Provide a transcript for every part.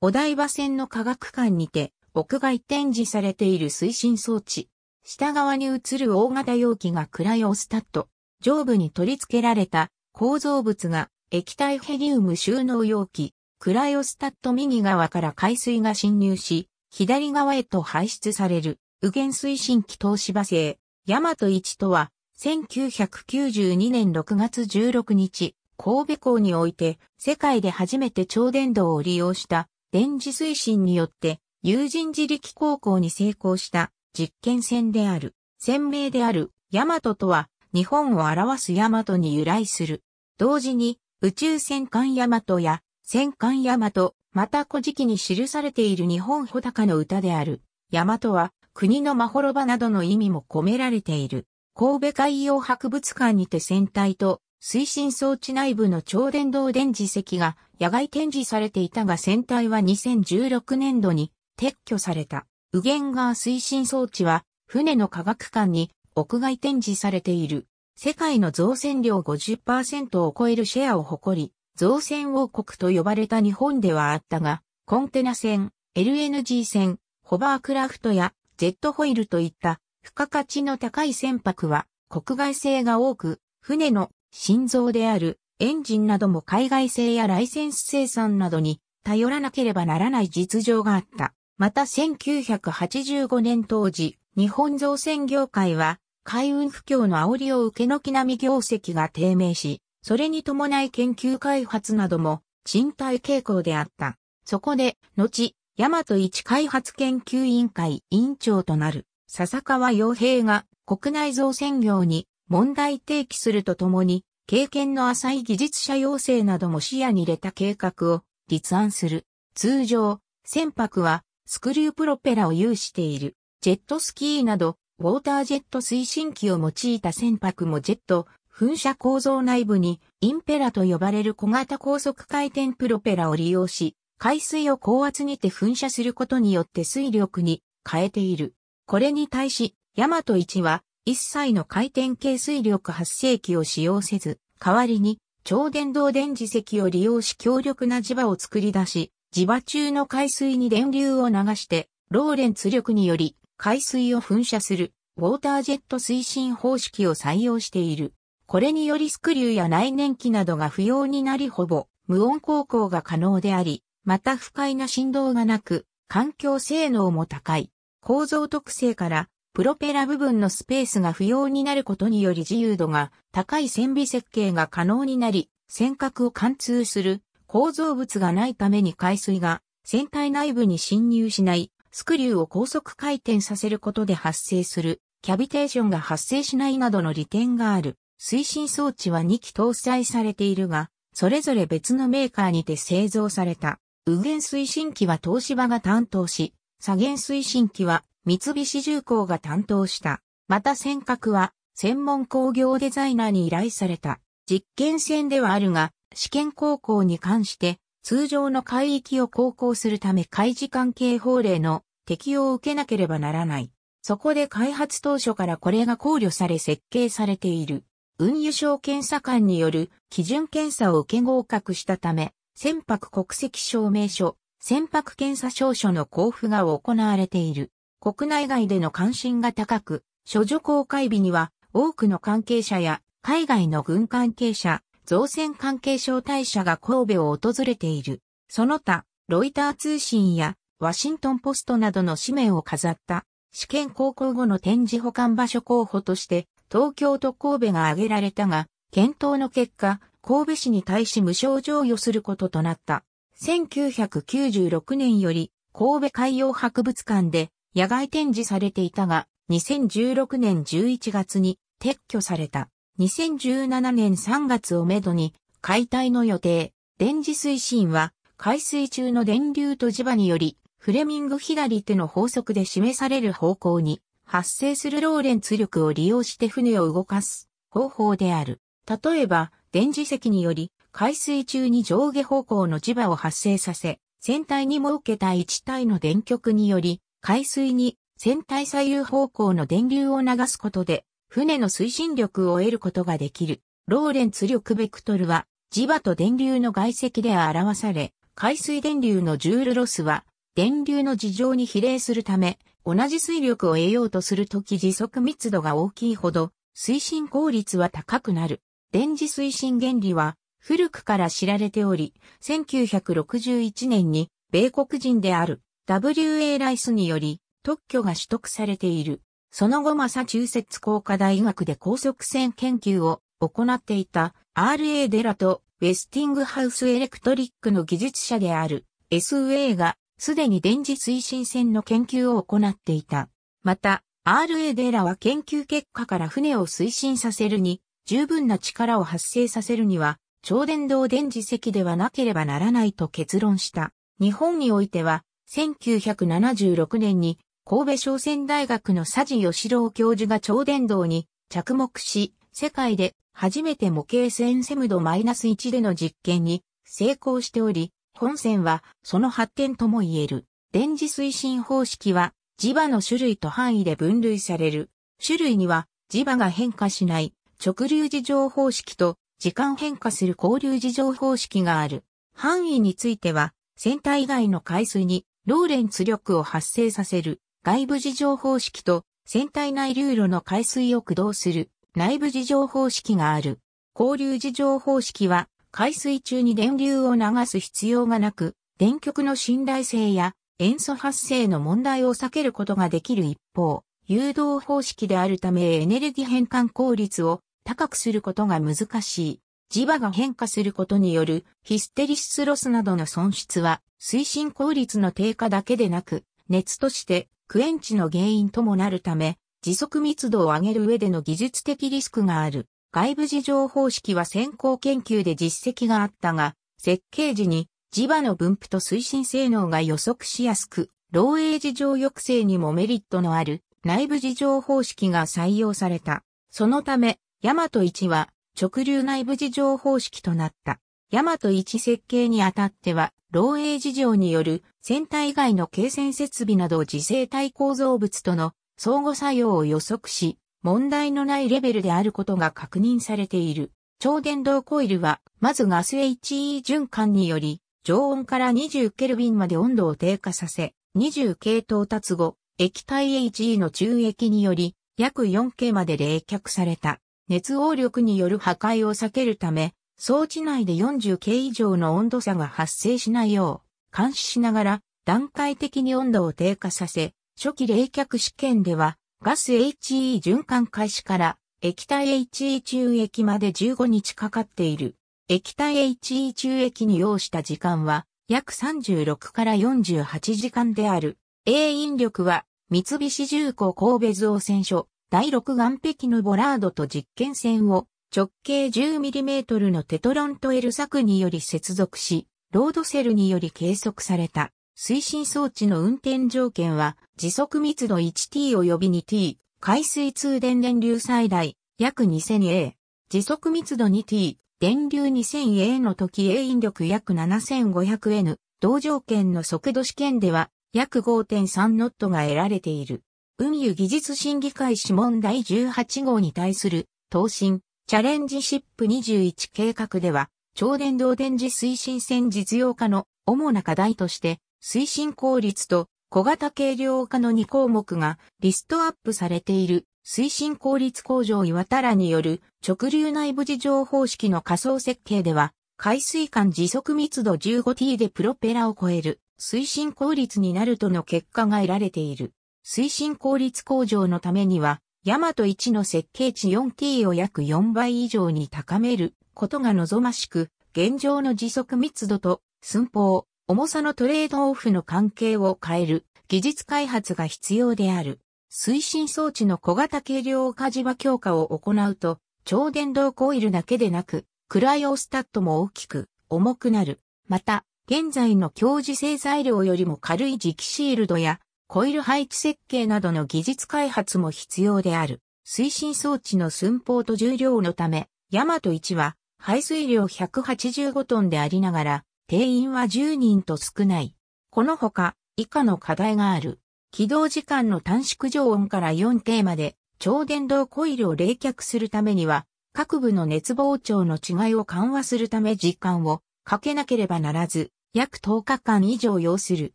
お台場線の科学館にて、屋外展示されている推進装置。下側に映る大型容器がクライオスタット。上部に取り付けられた構造物が液体ヘリウム収納容器。クライオスタット右側から海水が侵入し、左側へと排出される、右舷推進機東芝製、ヤマト1とは、1992年6月16日、神戸港において、世界で初めて超電導を利用した電磁推進によって有人自力航行に成功した実験船である。船名であるヤマトとは日本を表すヤマトに由来する。同時に宇宙戦艦ヤマトや戦艦ヤマト、また古事記に記されている日本穂高の歌である。ヤマトは国のまほろばなどの意味も込められている。神戸海洋博物館にて船体と推進装置内部の超電導電磁石が野外展示されていたが船体は2016年度に撤去された。右舷側推進装置は船の科学館に屋外展示されている。世界の造船量50%を超えるシェアを誇り、造船王国と呼ばれた日本ではあったが、コンテナ船、LNG 船、ホバークラフトやジェットホイールといった付加価値の高い船舶は国外製が多く、船の心臓であるエンジンなども海外製やライセンス生産などに頼らなければならない実情があった。また1985年当時、日本造船業界は海運不況の煽りを受け軒並み業績が低迷し、それに伴い研究開発なども賃貸傾向であった。そこで、後、大和一開発研究委員会委員長となる笹川洋平が国内造船業に問題提起するとともに経験の浅い技術者養成なども視野に入れた計画を立案する。通常、船舶はスクリュープロペラを有している。ジェットスキーなど、ウォータージェット推進機を用いた船舶もジェット、噴射構造内部にインペラと呼ばれる小型高速回転プロペラを利用し、海水を高圧にて噴射することによって水力に変えている。これに対し、ヤマト1は一切の回転系水力発生器を使用せず、代わりに超電導電磁石を利用し強力な磁場を作り出し、磁場中の海水に電流を流して、ローレンツ力により海水を噴射するウォータージェット推進方式を採用している。これによりスクリューや内燃機などが不要になりほぼ無音航行が可能であり、また不快な振動がなく、環境性能も高い。構造特性からプロペラ部分のスペースが不要になることにより自由度が高い船尾設計が可能になり、尖閣を貫通する構造物がないために海水が船体内部に侵入しないスクリューを高速回転させることで発生するキャビテーションが発生しないなどの利点がある。推進装置は2機搭載されているが、それぞれ別のメーカーにて製造された。右舷推進機は東芝が担当し、左舷推進機は三菱重工が担当した。また尖閣は専門工業デザイナーに依頼された。実験船ではあるが、試験航行に関して通常の海域を航行するため海事関係法令の適用を受けなければならない。そこで開発当初からこれが考慮され設計されている。運輸省検査官による基準検査を受け合格したため、船舶国籍証明書、船舶検査証書の交付が行われている。国内外での関心が高く、処女公開日には多くの関係者や海外の軍関係者、造船関係招待者が神戸を訪れている。その他、ロイター通信やワシントンポストなどの紙面を飾った試験高校後の展示保管場所候補として東京と神戸が挙げられたが、検討の結果、神戸市に対し無償譲与することとなった。1996年より神戸海洋博物館で野外展示されていたが、2016年11月に撤去された。2017年3月をめどに解体の予定。電磁推進は海水中の電流と磁場によりフレミング左手の法則で示される方向に発生するローレンツ力を利用して船を動かす方法である。例えば電磁石により海水中に上下方向の磁場を発生させ、船体に設けた1体の電極により海水に船体左右方向の電流を流すことで、船の推進力を得ることができる。ローレンツ力ベクトルは、磁場と電流の外積で表され、海水電流のジュールロスは、電流の事情に比例するため、同じ水力を得ようとするとき時速密度が大きいほど、推進効率は高くなる。電磁推進原理は、古くから知られており、1961年に、米国人である W.A. ライスにより特許が取得されている。その後マサチューセッツ工科大学で高速線研究を行っていた R.A. デラとウェスティングハウスエレクトリックの技術者である S.A. がすでに電磁推進線の研究を行っていた。また、R.A. デラは研究結果から船を推進させるに十分な力を発生させるには超電導電磁石ではなければならないと結論した。日本においては1976年に神戸商船大学の佐治義郎教授が超伝導に着目し、世界で初めて模型線セムド -1 での実験に成功しており、本船はその発展とも言える。電磁推進方式は磁場の種類と範囲で分類される。種類には磁場が変化しない直流磁情方式と時間変化する交流磁情方式がある。範囲については船体以外の海水にローレンツ力を発生させる外部事情方式と船体内流路の海水を駆動する内部事情方式がある。交流事情方式は海水中に電流を流す必要がなく、電極の信頼性や塩素発生の問題を避けることができる一方、誘導方式であるためエネルギー変換効率を高くすることが難しい。磁場が変化することによるヒステリシスロスなどの損失は推進効率の低下だけでなく、熱としてクエンチの原因ともなるため、時速密度を上げる上での技術的リスクがある。外部事情方式は先行研究で実績があったが、設計時に磁場の分布と推進性能が予測しやすく、漏洩事情抑制にもメリットのある内部事情方式が採用された。そのため、ヤマト1は直流内部事情方式となった。ヤマト1設計にあたっては、漏洩事情による船体外の軽線設備など自生体構造物との相互作用を予測し、問題のないレベルであることが確認されている。超電導コイルは、まずガス HE 循環により、常温から20ケルビンまで温度を低下させ、20系到達後、液体 HE の中液により、約 4K まで冷却された。熱応力による破壊を避けるため、装置内で 40K 以上の温度差が発生しないよう、監視しながら段階的に温度を低下させ、初期冷却試験では、ガス HE 循環開始から液体 HE 中液まで15日かかっている。液体 HE 中液に要した時間は約36から48時間である。A 引力は三菱重工神戸造船所第6岸壁のボラードと実験線を直径 10mm のテトロント L 柵により接続し、ロードセルにより計測された推進装置の運転条件は時速密度 1t 及び 2t、海水通電電流最大約 2000A、時速密度 2t、電流 2000A の時 A 引力約 7500N、同条件の速度試験では約5.3ノットが得られている。運輸技術審議会諮問第18号に対する、答申、チャレンジシップ21計画では、超電導電磁推進線実用化の主な課題として、推進効率と小型軽量化の2項目がリストアップされている推進効率工場岩田らによる直流内部事情方式の仮想設計では、海水管時速密度 15t でプロペラを超える推進効率になるとの結果が得られている。推進効率向上のためには、ヤマト1の設計値 4t を約4倍以上に高めることが望ましく、現状の時速密度と寸法、重さのトレードオフの関係を変える技術開発が必要である。推進装置の小型軽量化磁場強化を行うと、超電導コイルだけでなく、クライオスタットも大きく重くなる。また、現在の強磁性材料よりも軽い磁気シールドやコイル配置設計などの技術開発も必要である。推進装置の寸法と重量のため、ヤマト1は排水量185トンでありながら、定員は10人と少ない。このほか、以下の課題がある。起動時間の短縮常温から4テーマで、超電動コイルを冷却するためには、各部の熱膨張の違いを緩和するため時間をかけなければならず、約10日間以上要する。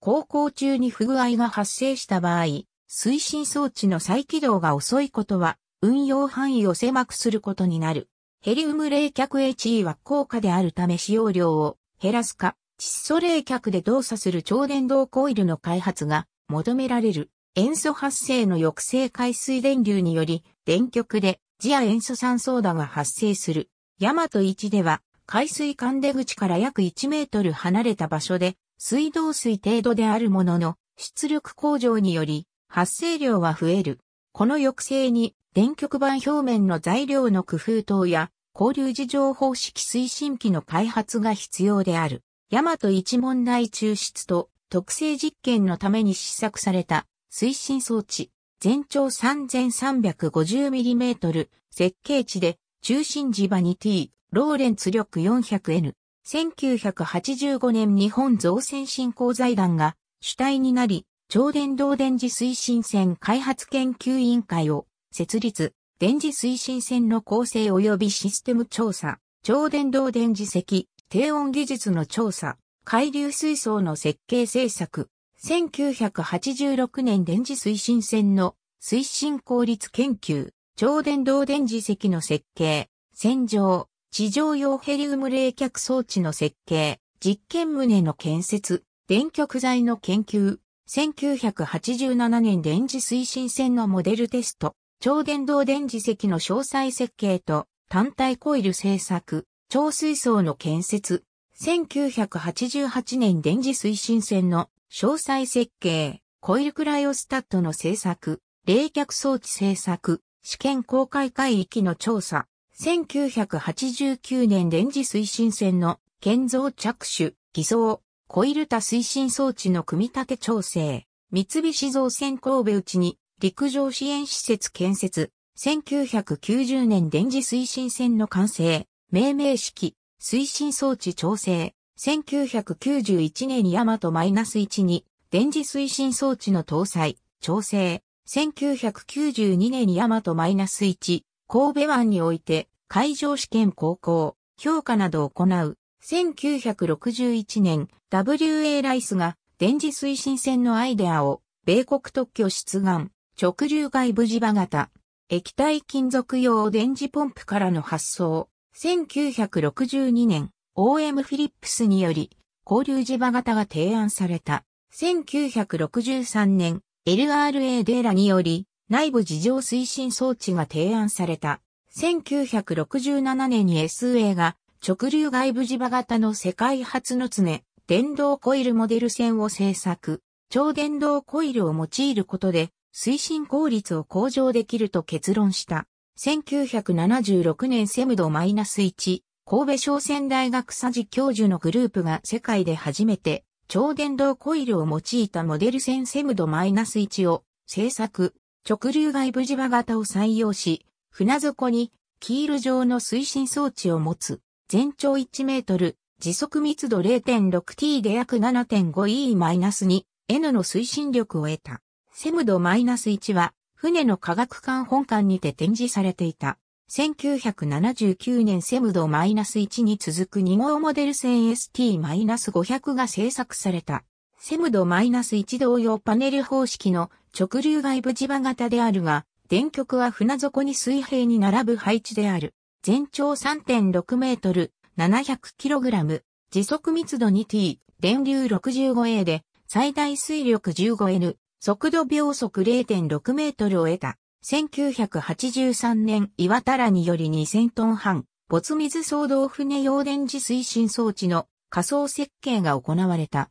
航行中に不具合が発生した場合、推進装置の再起動が遅いことは、運用範囲を狭くすることになる。ヘリウム冷却 HE は高価であるため使用量を減らすか、窒素冷却で動作する超電導コイルの開発が求められる。塩素発生の抑制海水電流により、電極で次亜塩素酸ソーダが発生する。ヤマト1では、海水管出口から約1メートル離れた場所で、水道水程度であるものの、出力向上により、発生量は増える。この抑制に、電極板表面の材料の工夫等や、交流事情方式推進機の開発が必要である。大和一問題抽出と特性実験のために試作された推進装置。全長 3350mm 設計値で中心磁場 2T ローレンツ力 400N 1985年日本造船振興財団が主体になり、超電導電磁推進船開発研究委員会を設立、電磁推進船の構成及びシステム調査、超電導電磁石、低温技術の調査、海流水槽の設計政策、1986年電磁推進船の推進効率研究、超電導電磁石の設計、洗浄、地上用ヘリウム冷却装置の設計、実験棟の建設、電極材の研究、1987年電磁推進線のモデルテスト、超電導電磁石の詳細設計と単体コイル製作、超水槽の建設、1988年電磁推進線の詳細設計、コイルクライオスタットの製作、冷却装置製作、試験公開海域の調査、1989年電磁推進船の建造着手、偽装、コイルタ推進装置の組み立て調整、三菱造船神戸内に陸上支援施設建設、1990年電磁推進船の完成、命名式、推進装置調整、1991年ヤマトマイナス -1 に電磁推進装置の搭載、調整、1992年ヤマトマイナス -1、神戸湾において海上試験航行、評価などを行う。1961年、WA ライスが電磁推進船のアイデアを米国特許出願、直流外部磁場型、液体金属用電磁ポンプからの発送。1962年、OM フィリップスにより、交流磁場型が提案された。1963年、LRA デーラにより、内部事情推進装置が提案された。1967年に SA が直流外部磁場型の世界初の常、電動コイルモデル線を製作。超電動コイルを用いることで推進効率を向上できると結論した。1976年セムド -1、神戸商船大学佐治教授のグループが世界で初めて超電動コイルを用いたモデル線セムド -1 を製作、直流外部磁場型を採用し、船底にキール状の推進装置を持つ、全長1メートル、時速密度 0.6t で約 7.5e-2 N の推進力を得た。セムド -1 は、船の科学館本館にて展示されていた。1979年セムド -1 に続く2号モデル線 ST-500 が製作された。セムド -1 同様パネル方式の直流外部磁場型であるが、電極は船底に水平に並ぶ配置である。全長3.6メートル、700kg、時速密度 2t、電流 65A で、最大水力 15N、速度秒速0.6メートルを得た。1983年岩田らにより2000トン半、没水騒動船用電磁推進装置の仮想設計が行われた。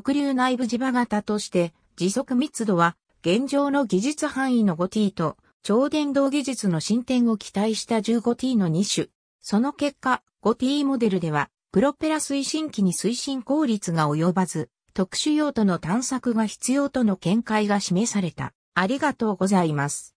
直流内部磁場型として、時速密度は現状の技術範囲の 5t と超電導技術の進展を期待した 15t の2種。その結果、5t モデルでは、プロペラ推進機に推進効率が及ばず、特殊用途の探索が必要との見解が示された。ありがとうございます。